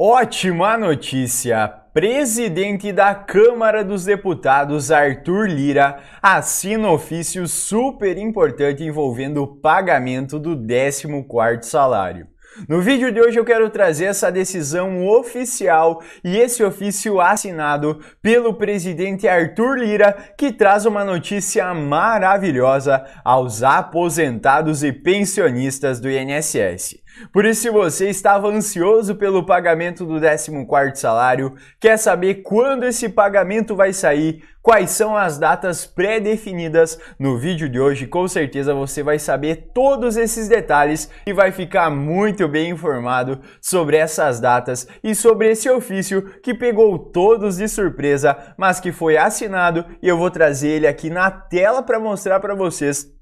Ótima notícia! Presidente da Câmara dos Deputados, Arthur Lira, assina ofício super importante envolvendo o pagamento do 14 salário. No vídeo de hoje eu quero trazer essa decisão oficial e esse ofício assinado pelo presidente Arthur Lira, que traz uma notícia maravilhosa aos aposentados e pensionistas do INSS. Por isso, se você estava ansioso pelo pagamento do 14 salário, quer saber quando esse pagamento vai sair, quais são as datas pré-definidas, no vídeo de hoje com certeza você vai saber todos esses detalhes e vai ficar muito bem informado sobre essas datas e sobre esse ofício que pegou todos de surpresa, mas que foi assinado e eu vou trazer ele aqui na tela para mostrar para vocês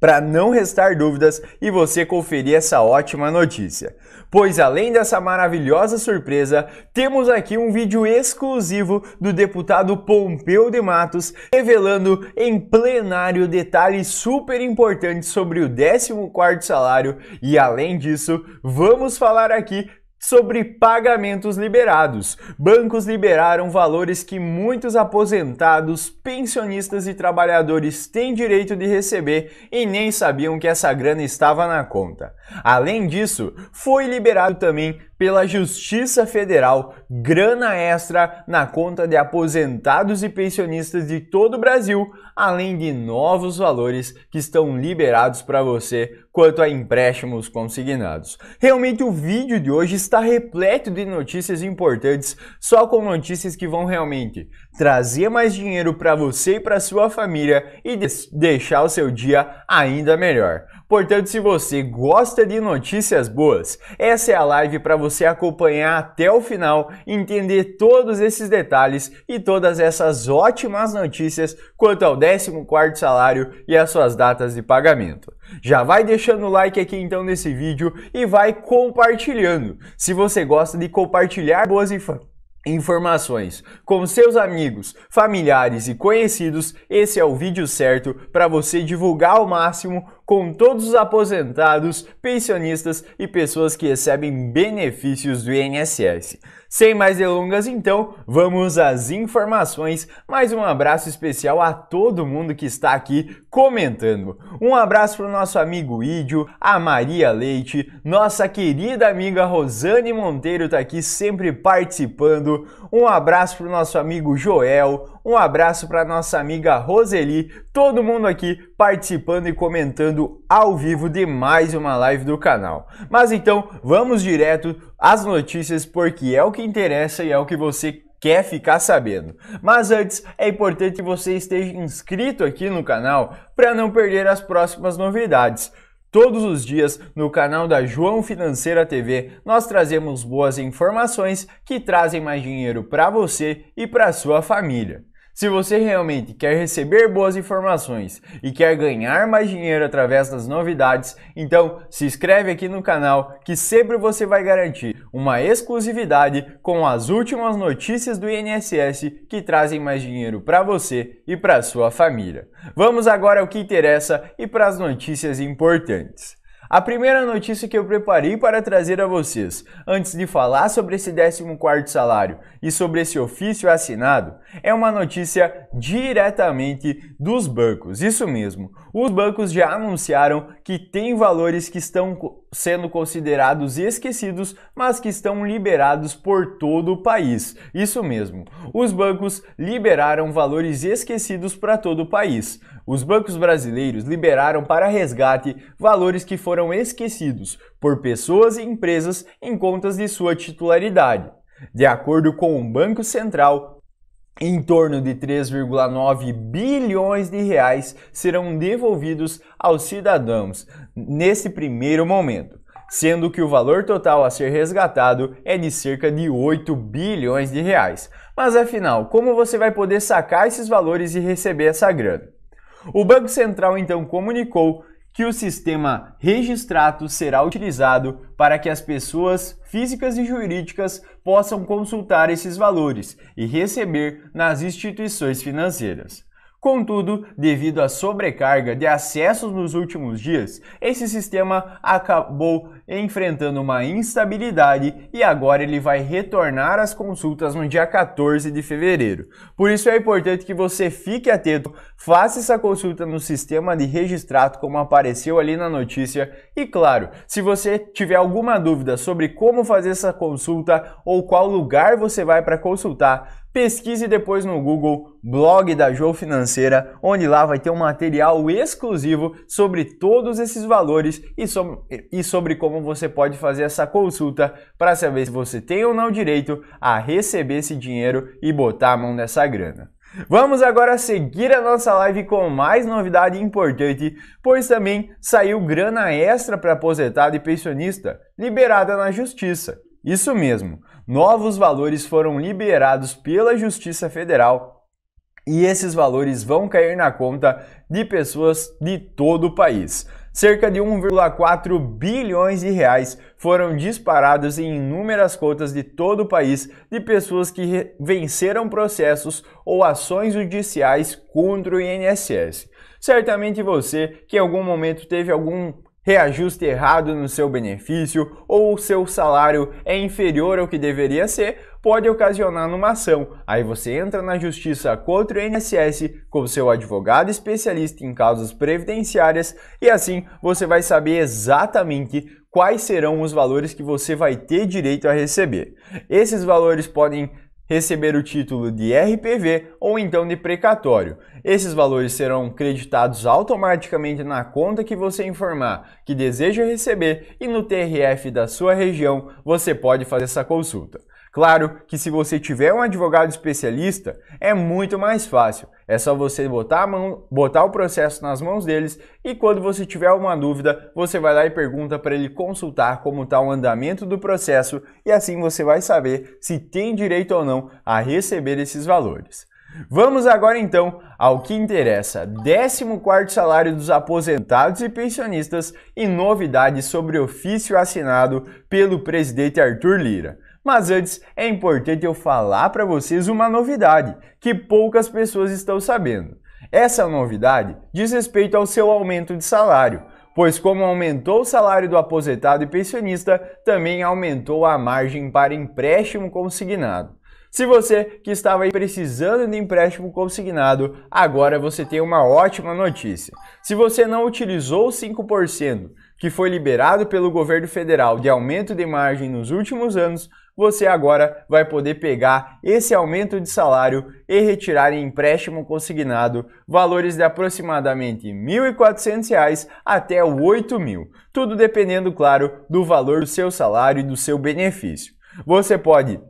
para não restar dúvidas e você conferir essa ótima notícia. Pois além dessa maravilhosa surpresa, temos aqui um vídeo exclusivo do deputado Pompeu de Matos revelando em plenário detalhes super importantes sobre o 14º salário e além disso, vamos falar aqui sobre pagamentos liberados. Bancos liberaram valores que muitos aposentados, pensionistas e trabalhadores têm direito de receber e nem sabiam que essa grana estava na conta. Além disso, foi liberado também pela Justiça Federal grana extra na conta de aposentados e pensionistas de todo o Brasil, além de novos valores que estão liberados para você quanto a empréstimos consignados. Realmente o vídeo de hoje está repleto de notícias importantes, só com notícias que vão realmente trazer mais dinheiro para você e para sua família e deixar o seu dia ainda melhor. Portanto, se você gosta de notícias boas, essa é a live para você acompanhar até o final, entender todos esses detalhes e todas essas ótimas notícias quanto ao 14 salário e as suas datas de pagamento. Já vai deixando o like aqui então nesse vídeo e vai compartilhando. Se você gosta de compartilhar boas informações, informações com seus amigos, familiares e conhecidos, esse é o vídeo certo para você divulgar ao máximo com todos os aposentados, pensionistas e pessoas que recebem benefícios do INSS. Sem mais delongas, então, vamos às informações. Mais um abraço especial a todo mundo que está aqui comentando. Um abraço para o nosso amigo Ídio, a Maria Leite, nossa querida amiga Rosane Monteiro está aqui sempre participando. Um abraço para o nosso amigo Joel, um abraço para nossa amiga Roseli, todo mundo aqui participando e comentando ao vivo de mais uma live do canal. Mas então, vamos direto as notícias porque é o que interessa e é o que você quer ficar sabendo. Mas antes, é importante que você esteja inscrito aqui no canal para não perder as próximas novidades. Todos os dias, no canal da João Financeira TV, nós trazemos boas informações que trazem mais dinheiro para você e para sua família. Se você realmente quer receber boas informações e quer ganhar mais dinheiro através das novidades, então se inscreve aqui no canal que sempre você vai garantir uma exclusividade com as últimas notícias do INSS que trazem mais dinheiro para você e para sua família. Vamos agora ao que interessa e para as notícias importantes. A primeira notícia que eu preparei para trazer a vocês, antes de falar sobre esse 14º salário e sobre esse ofício assinado, é uma notícia diretamente dos bancos. Isso mesmo. Os bancos já anunciaram que tem valores que estão sendo considerados esquecidos, mas que estão liberados por todo o país. Isso mesmo, os bancos liberaram valores esquecidos para todo o país. Os bancos brasileiros liberaram para resgate valores que foram esquecidos por pessoas e empresas em contas de sua titularidade. De acordo com o Banco Central, em torno de 3,9 bilhões de reais serão devolvidos aos cidadãos, nesse primeiro momento, sendo que o valor total a ser resgatado é de cerca de 8 bilhões de reais. Mas afinal, como você vai poder sacar esses valores e receber essa grana? O Banco Central então comunicou que o sistema Registrato será utilizado para que as pessoas físicas e jurídicas possam consultar esses valores e receber nas instituições financeiras. Contudo, devido à sobrecarga de acessos nos últimos dias, esse sistema acabou enfrentando uma instabilidade e agora ele vai retornar às consultas no dia 14 de fevereiro. Por isso é importante que você fique atento, faça essa consulta no sistema de registrato como apareceu ali na notícia e claro, se você tiver alguma dúvida sobre como fazer essa consulta ou qual lugar você vai para consultar, Pesquise depois no Google blog da Jô Financeira, onde lá vai ter um material exclusivo sobre todos esses valores e sobre, e sobre como você pode fazer essa consulta para saber se você tem ou não direito a receber esse dinheiro e botar a mão nessa grana. Vamos agora seguir a nossa live com mais novidade importante, pois também saiu grana extra para aposentado e pensionista, liberada na Justiça. Isso mesmo, novos valores foram liberados pela Justiça Federal e esses valores vão cair na conta de pessoas de todo o país. Cerca de 1,4 bilhões de reais foram disparados em inúmeras contas de todo o país de pessoas que venceram processos ou ações judiciais contra o INSS. Certamente você que em algum momento teve algum reajuste errado no seu benefício ou o seu salário é inferior ao que deveria ser, pode ocasionar numa ação. Aí você entra na justiça contra o INSS com seu advogado especialista em causas previdenciárias e assim você vai saber exatamente quais serão os valores que você vai ter direito a receber. Esses valores podem receber o título de RPV ou então de precatório. Esses valores serão creditados automaticamente na conta que você informar que deseja receber e no TRF da sua região você pode fazer essa consulta. Claro que se você tiver um advogado especialista, é muito mais fácil. É só você botar, mão, botar o processo nas mãos deles e quando você tiver alguma dúvida, você vai lá e pergunta para ele consultar como está o andamento do processo e assim você vai saber se tem direito ou não a receber esses valores. Vamos agora então ao que interessa: 14 salário dos aposentados e pensionistas e novidades sobre ofício assinado pelo presidente Arthur Lira. Mas antes é importante eu falar para vocês uma novidade que poucas pessoas estão sabendo. Essa novidade diz respeito ao seu aumento de salário, pois como aumentou o salário do aposentado e pensionista, também aumentou a margem para empréstimo consignado. Se você que estava precisando de empréstimo consignado, agora você tem uma ótima notícia. Se você não utilizou 5% que foi liberado pelo governo federal de aumento de margem nos últimos anos, você agora vai poder pegar esse aumento de salário e retirar em empréstimo consignado valores de aproximadamente R$ 1.400 até R$ 8.000, tudo dependendo, claro, do valor do seu salário e do seu benefício. Você pode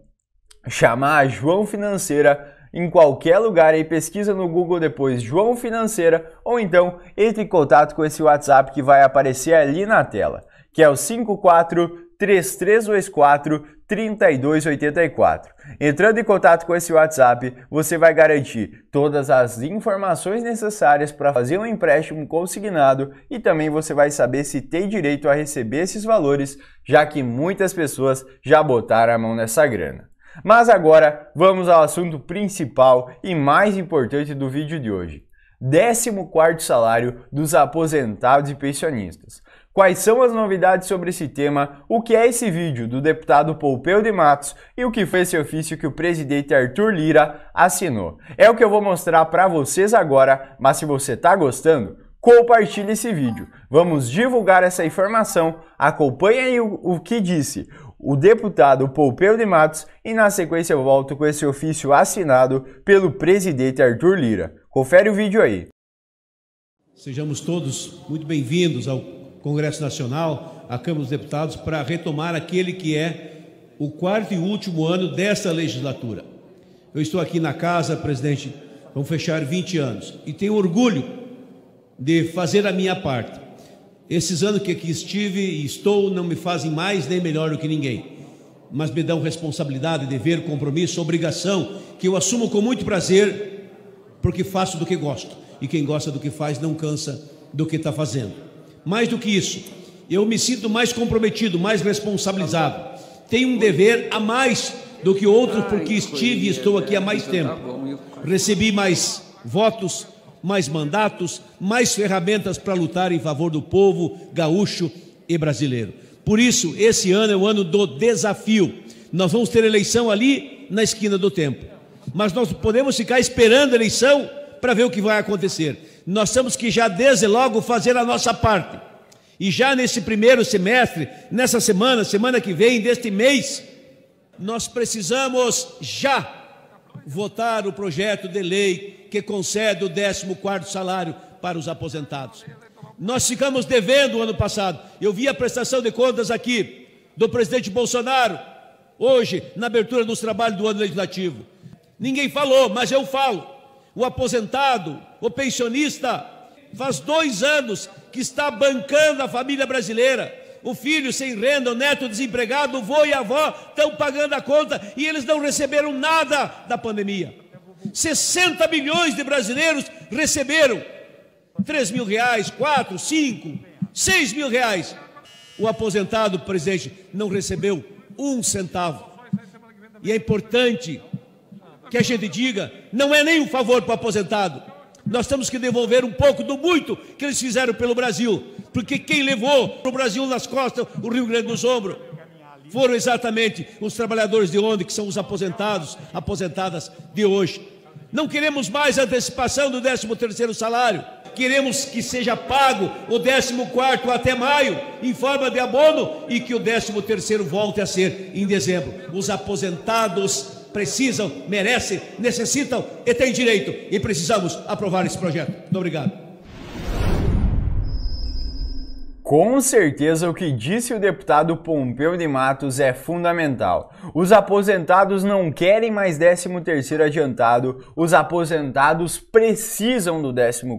chamar a João Financeira em qualquer lugar e pesquisa no Google depois João Financeira ou então entre em contato com esse WhatsApp que vai aparecer ali na tela, que é o 54 3324 3284. Entrando em contato com esse WhatsApp, você vai garantir todas as informações necessárias para fazer um empréstimo consignado e também você vai saber se tem direito a receber esses valores, já que muitas pessoas já botaram a mão nessa grana. Mas agora vamos ao assunto principal e mais importante do vídeo de hoje. 14 quarto salário dos aposentados e pensionistas. Quais são as novidades sobre esse tema? O que é esse vídeo do deputado Pompeu de Matos e o que foi esse ofício que o presidente Arthur Lira assinou? É o que eu vou mostrar para vocês agora, mas se você está gostando, compartilhe esse vídeo. Vamos divulgar essa informação. Acompanhe aí o, o que disse o deputado Pompeu de Matos e na sequência eu volto com esse ofício assinado pelo presidente Arthur Lira. Confere o vídeo aí. Sejamos todos muito bem-vindos ao Congresso Nacional, a Câmara dos Deputados, para retomar aquele que é o quarto e último ano desta legislatura. Eu estou aqui na casa, presidente, vamos fechar 20 anos, e tenho orgulho de fazer a minha parte. Esses anos que aqui estive e estou não me fazem mais nem melhor do que ninguém, mas me dão responsabilidade, dever, compromisso, obrigação, que eu assumo com muito prazer, porque faço do que gosto, e quem gosta do que faz não cansa do que está fazendo. Mais do que isso, eu me sinto mais comprometido, mais responsabilizado. Tenho um dever a mais do que outro, porque estive e estou aqui há mais tempo. Tá Recebi mais votos, mais mandatos, mais ferramentas para lutar em favor do povo gaúcho e brasileiro. Por isso, esse ano é o ano do desafio. Nós vamos ter eleição ali na esquina do tempo. Mas nós podemos ficar esperando a eleição para ver o que vai acontecer nós temos que já desde logo fazer a nossa parte. E já nesse primeiro semestre, nessa semana, semana que vem, deste mês, nós precisamos já votar o projeto de lei que concede o 14º salário para os aposentados. Nós ficamos devendo o ano passado. Eu vi a prestação de contas aqui do presidente Bolsonaro hoje na abertura dos trabalhos do ano legislativo. Ninguém falou, mas eu falo o aposentado, o pensionista, faz dois anos que está bancando a família brasileira. O filho sem renda, o neto desempregado, o avô e a avó estão pagando a conta e eles não receberam nada da pandemia. 60 milhões de brasileiros receberam 3 mil reais, 4, 5, 6 mil reais. O aposentado, presidente, não recebeu um centavo. E é importante que a gente diga, não é nem um favor para o aposentado. Nós temos que devolver um pouco do muito que eles fizeram pelo Brasil, porque quem levou o Brasil nas costas, o Rio Grande do ombros, foram exatamente os trabalhadores de onde, que são os aposentados, aposentadas de hoje. Não queremos mais antecipação do 13º salário. Queremos que seja pago o 14º até maio, em forma de abono, e que o 13º volte a ser em dezembro. Os aposentados precisam, merecem, necessitam e têm direito. E precisamos aprovar esse projeto. Muito obrigado. Com certeza, o que disse o deputado Pompeu de Matos é fundamental. Os aposentados não querem mais 13º adiantado, os aposentados precisam do 14º.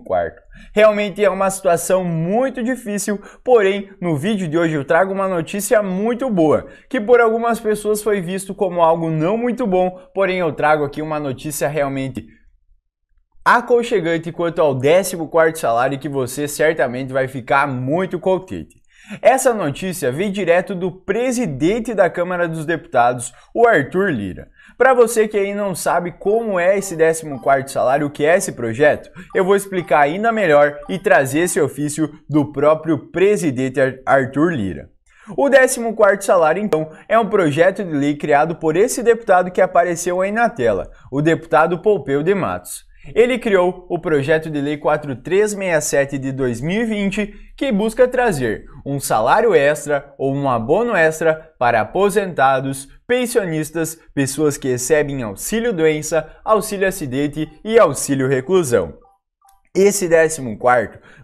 Realmente é uma situação muito difícil, porém, no vídeo de hoje eu trago uma notícia muito boa, que por algumas pessoas foi visto como algo não muito bom, porém eu trago aqui uma notícia realmente aconchegante quanto ao 14 salário que você certamente vai ficar muito contente. Essa notícia vem direto do presidente da Câmara dos Deputados, o Arthur Lira. Para você que aí não sabe como é esse 14 salário, o que é esse projeto, eu vou explicar ainda melhor e trazer esse ofício do próprio presidente Arthur Lira. O 14 salário, então, é um projeto de lei criado por esse deputado que apareceu aí na tela, o deputado Pompeu de Matos. Ele criou o projeto de lei 4367 de 2020, que busca trazer um salário extra ou um abono extra para aposentados, pensionistas, pessoas que recebem auxílio doença, auxílio acidente e auxílio reclusão. Esse 14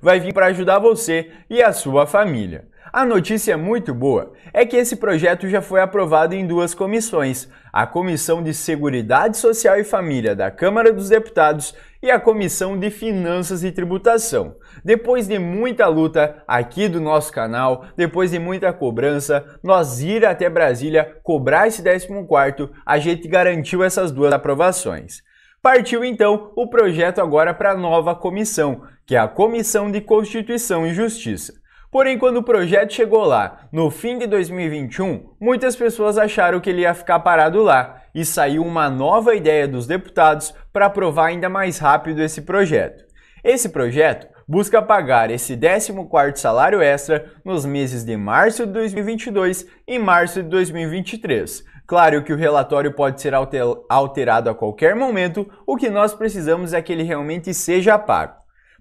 vai vir para ajudar você e a sua família. A notícia é muito boa é que esse projeto já foi aprovado em duas comissões, a Comissão de Seguridade Social e Família da Câmara dos Deputados e a Comissão de Finanças e Tributação. Depois de muita luta aqui do nosso canal, depois de muita cobrança, nós ir até Brasília cobrar esse 14 a gente garantiu essas duas aprovações. Partiu então o projeto agora para a nova comissão, que é a Comissão de Constituição e Justiça. Porém, quando o projeto chegou lá, no fim de 2021, muitas pessoas acharam que ele ia ficar parado lá e saiu uma nova ideia dos deputados para aprovar ainda mais rápido esse projeto. Esse projeto busca pagar esse 14º salário extra nos meses de março de 2022 e março de 2023. Claro que o relatório pode ser alterado a qualquer momento, o que nós precisamos é que ele realmente seja pago.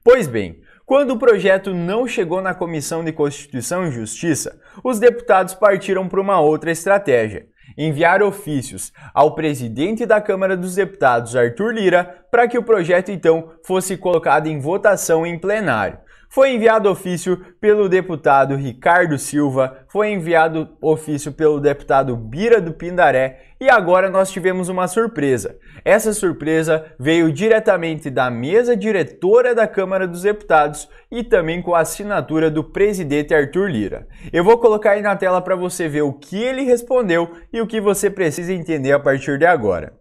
Pois bem, quando o projeto não chegou na Comissão de Constituição e Justiça, os deputados partiram para uma outra estratégia. Enviar ofícios ao presidente da Câmara dos Deputados, Arthur Lira, para que o projeto então fosse colocado em votação em plenário. Foi enviado ofício pelo deputado Ricardo Silva, foi enviado ofício pelo deputado Bira do Pindaré e agora nós tivemos uma surpresa. Essa surpresa veio diretamente da mesa diretora da Câmara dos Deputados e também com a assinatura do presidente Arthur Lira. Eu vou colocar aí na tela para você ver o que ele respondeu e o que você precisa entender a partir de agora.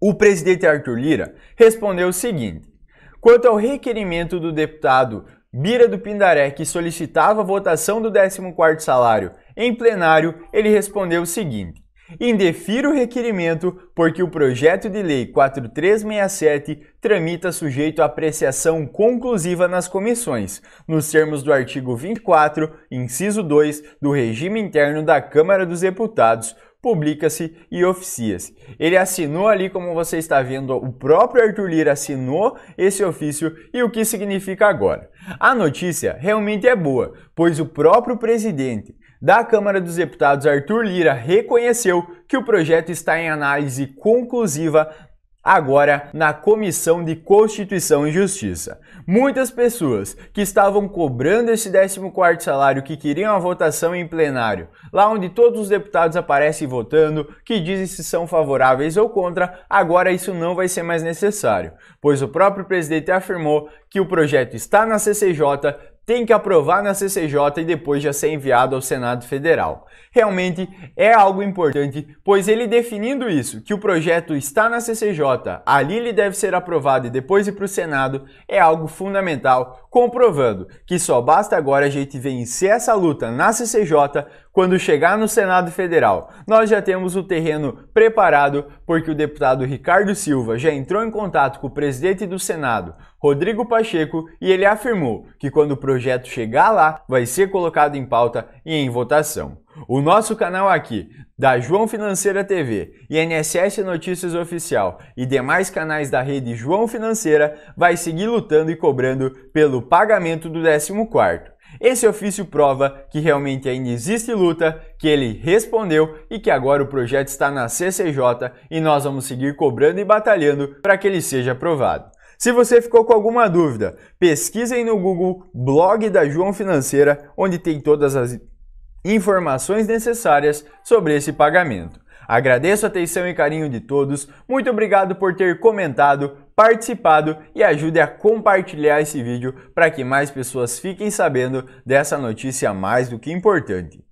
O presidente Arthur Lira respondeu o seguinte: Quanto ao requerimento do deputado Bira do Pindaré, que solicitava a votação do 14º salário em plenário, ele respondeu o seguinte: Indefiro o requerimento porque o projeto de lei 4367 tramita sujeito a apreciação conclusiva nas comissões, nos termos do artigo 24, inciso 2 do regime interno da Câmara dos Deputados, publica-se e oficia-se. Ele assinou ali, como você está vendo, o próprio Arthur Lira assinou esse ofício e o que significa agora. A notícia realmente é boa, pois o próprio presidente da Câmara dos Deputados, Arthur Lira, reconheceu que o projeto está em análise conclusiva Agora, na Comissão de Constituição e Justiça. Muitas pessoas que estavam cobrando esse 14 salário, que queriam a votação em plenário, lá onde todos os deputados aparecem votando, que dizem se são favoráveis ou contra, agora isso não vai ser mais necessário, pois o próprio presidente afirmou que o projeto está na CCJ, tem que aprovar na CCJ e depois já ser enviado ao Senado Federal. Realmente é algo importante, pois ele definindo isso, que o projeto está na CCJ, ali ele deve ser aprovado e depois ir para o Senado, é algo fundamental, comprovando que só basta agora a gente vencer essa luta na CCJ quando chegar no Senado Federal. Nós já temos o terreno preparado, porque o deputado Ricardo Silva já entrou em contato com o presidente do Senado, Rodrigo Pacheco e ele afirmou que quando o projeto chegar lá, vai ser colocado em pauta e em votação. O nosso canal aqui, da João Financeira TV, INSS Notícias Oficial e demais canais da rede João Financeira, vai seguir lutando e cobrando pelo pagamento do 14º. Esse ofício prova que realmente ainda existe luta, que ele respondeu e que agora o projeto está na CCJ e nós vamos seguir cobrando e batalhando para que ele seja aprovado. Se você ficou com alguma dúvida, pesquisem no Google blog da João Financeira, onde tem todas as informações necessárias sobre esse pagamento. Agradeço a atenção e carinho de todos, muito obrigado por ter comentado, participado e ajude a compartilhar esse vídeo para que mais pessoas fiquem sabendo dessa notícia mais do que importante.